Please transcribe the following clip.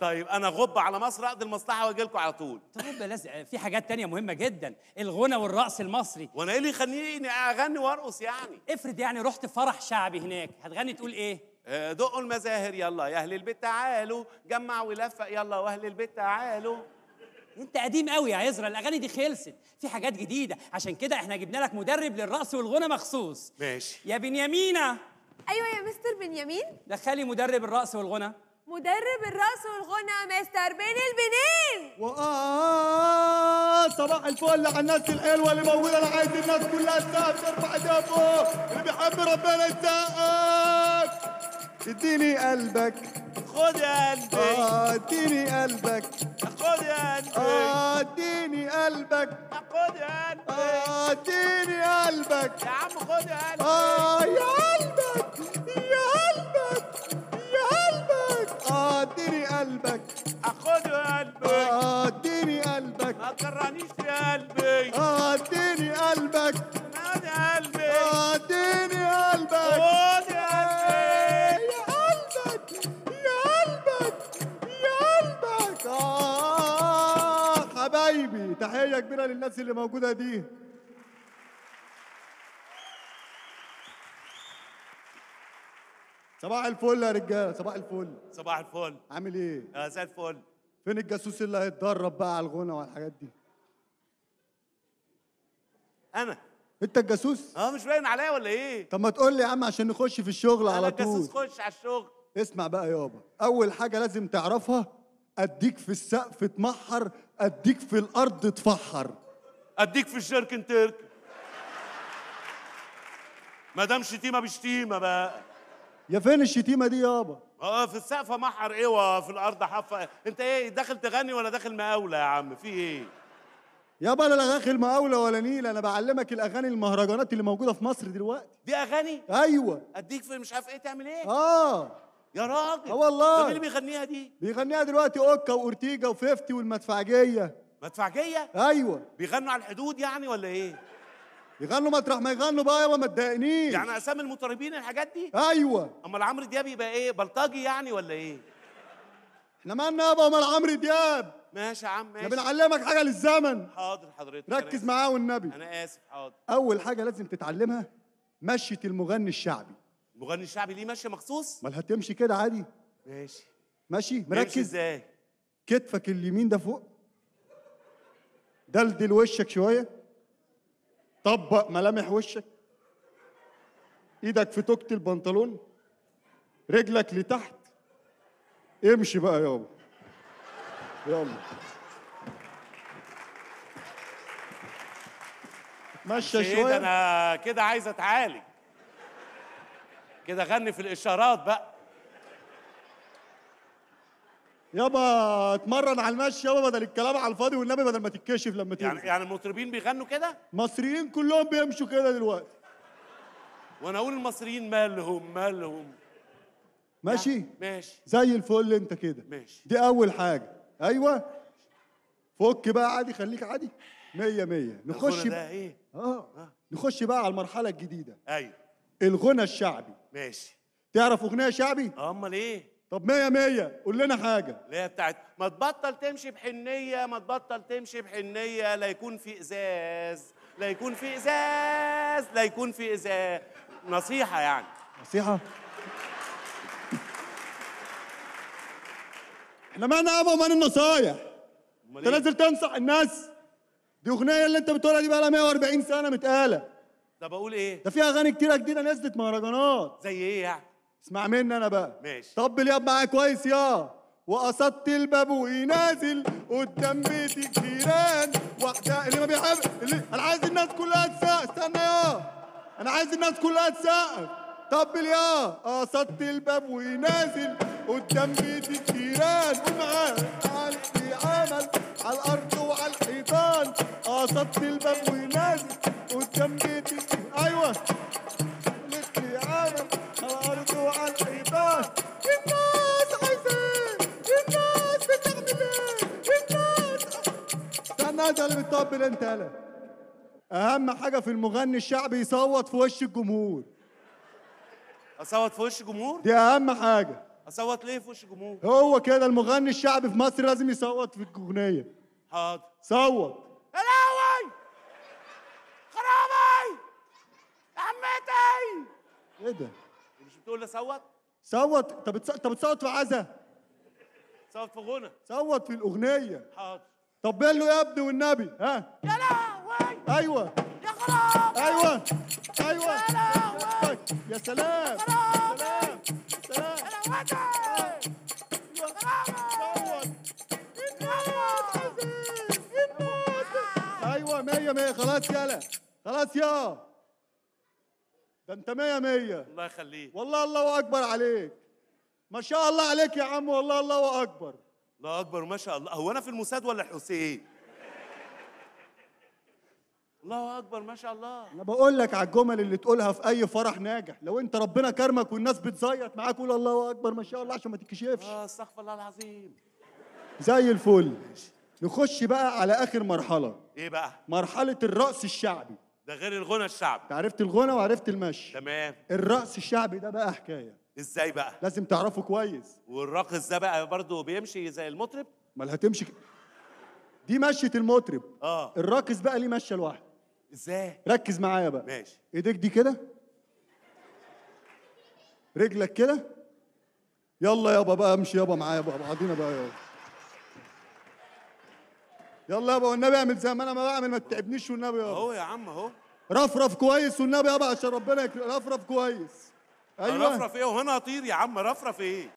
طيب انا غب على مصر اقضي المصلحه واجي لكم على طول طب لازم في حاجات تانية مهمه جدا الغنى والرقص المصري وانا ايه اللي يخليني اغني وارقص يعني افرض يعني رحت فرح شعبي هناك هتغني تقول ايه آه، دقوا المزاهر يلا يا اهل البيت تعالوا جمع ولفق يلا واهل البيت تعالوا انت قديم قوي يا عزرا الاغاني دي خلصت في حاجات جديده عشان كده احنا جبنا لك مدرب للرقص والغنى مخصوص ماشي يا بنيامينه ايوه يا مستر بنيامين دخلي مدرب الرقص والغنى مدرب الرقص والغنى مستر بين البنين واه صباح الفل على الناس الحلوه اللي موجوده انا عايز الناس كلها تسقف ترفع جابه اللي بيحب ربنا يساعد اديني قلبك خد يا قلبك اه اديني قلبك خد يا قلبك اه اديني قلبك خد يا قلبك اه اديني قلبك يا عم خد يا قلبك آه، ما تكرهنيش يا قلبي اه اديني قلبك نادي قلبي اه اديني قلبك خد يا قلبي يا قلبك يا قلبك يا قلبك اه حبايبي تحيه كبيره للناس اللي موجوده دي صباح الفل يا رجاله صباح الفل صباح الفل عامل ايه؟ اه زي الفل فين الجاسوس اللي هيتدرب بقى على الغنى والحاجات دي انا انت الجاسوس اه مش باين عليا ولا ايه طب ما تقول لي يا عم عشان نخش في الشغل على طول انا الجاسوس خش على الشغل اسمع بقى يابا اول حاجه لازم تعرفها اديك في السقف اتمحر، اديك في الارض اتفحر اديك في الشرك انترك ما دام شتيمه بشتيمه بقى يا فين الشتيمه دي يابا اه في السقف محر ايه وفي الارض حفه انت ايه داخل تغني ولا داخل مقاوله يا عم في ايه يا انا لا داخل مقاوله ولا نيل انا بعلمك الاغاني المهرجانات اللي موجوده في مصر دلوقتي دي اغاني ايوه اديك في مش عارف ايه تعمل ايه اه يا راجل اه والله مين اللي بيغنيها دي بيغنيها دلوقتي اوكا واورتيجا وفيفتي والمدفعجيه مدفعجيه ايوه بيغنوا على الحدود يعني ولا ايه يغنوا مطرح ما يغنوا بقى يابا ما تضايقنيش يعني اسامي المطربين الحاجات دي ايوه امال عمرو دياب يبقى ايه بلطجي يعني ولا ايه احنا مالنا يابا امال عمرو دياب ماشي يا عم ماشي يا بنعلمك حاجه للزمن حاضر حضرتك ركز معاه والنبي انا اسف حاضر اول حاجه لازم تتعلمها مشية المغني الشعبي المغني الشعبي ليه ماشيه مخصوص امال هتمشي كده عادي ماشي ماشي مركز ازاي كتفك اليمين ده فوق دلدل وشك شويه طبق ملامح وشك ايدك في توكة البنطلون رجلك لتحت امشي بقى يابا يلا مشى شويه انا كده عايز اتعالج كده غني في الاشارات بقى يابا اتمرن على المشي يابا بدل الكلام على الفاضي والنبي بدل ما تتكشف لما تيجي يعني يعني المطربين بيغنوا كده المصريين كلهم بيمشوا كده دلوقتي وانا اقول المصريين مالهم مالهم ماشي يعني، ماشي زي الفل انت كده ماشي دي اول حاجه ايوه فك بقى عادي خليك عادي 100 100 نخش بقى ايه آه. اه نخش بقى على المرحله الجديده ايوه الغنى الشعبي ماشي تعرف اغنيه شعبي آه، امال ايه طب مية مية قول لنا حاجة اللي هي بتاعت ما تبطل تمشي بحنية ما تبطل تمشي بحنية لا يكون في إزاز لا يكون في إزاز لا يكون في إزاز نصيحة يعني نصيحة احنا ما يابا ومال النصايح انت نازل إيه؟ تنصح الناس دي اغنيه اللي انت بتقولها دي بقى لها 140 سنه متقاله طب اقول ايه ده في اغاني كتيره جديده نزلت مهرجانات زي ايه يعني اسمع مني انا بقى ماشي طب الياب معايا كويس يا وقصدت الباب وينازل قدام بيت الجيران وقتها اللي ما بيحب اللي انا عايز الناس كلها تسقف استنى يا انا عايز الناس كلها تسقف طب يا قصدت الباب وينازل قدام بيت الجيران ومعاه عمل على الارض وعلى الحيطان قصدت الباب وينازل قدام بيت الجيران ايوه اللي بتطبل انت يالا اهم حاجه في المغني الشعبي يصوت في وش الجمهور اصوت في وش الجمهور دي اهم حاجه اصوت ليه في وش الجمهور هو كده المغني الشعبي في مصر لازم يصوت في الاغنيه حاضر صوت الاوي خرابي عمتي ايه ده مش بتقول صوت صوت طب انت بتصوت في عزا صوت في غنى صوت في الاغنيه حاضر طب له يا ابني والنبي ها يا لهوي ايوه يا خراب ايوه ايوه يا لهوي يا سلام يا سلام يا سلام يا لهوي ايوه 100 100 خلاص يلا خلاص يا ده انت 100 100 الله يخليك والله الله اكبر عليك ما شاء الله عليك يا عم والله الله اكبر الله اكبر ما شاء الله هو انا في الموساد ولا الحسين الله اكبر ما شاء الله انا بقول لك على الجمل اللي تقولها في اي فرح ناجح لو انت ربنا كرمك والناس بتزيط معاك قول الله اكبر ما شاء الله عشان ما تتكشفش اه استغفر الله العظيم زي الفل نخش بقى على اخر مرحله ايه بقى مرحله الرقص الشعبي ده غير الغنى الشعبي عرفت الغنى وعرفت المشي تمام الرقص الشعبي ده بقى حكايه ازاي بقى لازم تعرفه كويس والراقص ده بقى برضه بيمشي زي المطرب ما هتمشي ك... دي مشيه المطرب اه الراقص بقى ليه ماشيه لوحده ازاي ركز معايا بقى ماشي ايديك دي كده رجلك كده يلا يابا بقى امشي يابا معايا بقى بعضينا بقى يابا يلا يابا والنبي اعمل زي ما انا ما بعمل ما تتعبنيش والنبي يابا اهو يا عم اهو رفرف كويس والنبي يابا عشان ربنا يكرمك رفرف كويس أيوة. رفرف ايه وهنا اطير يا عم رفرف ايه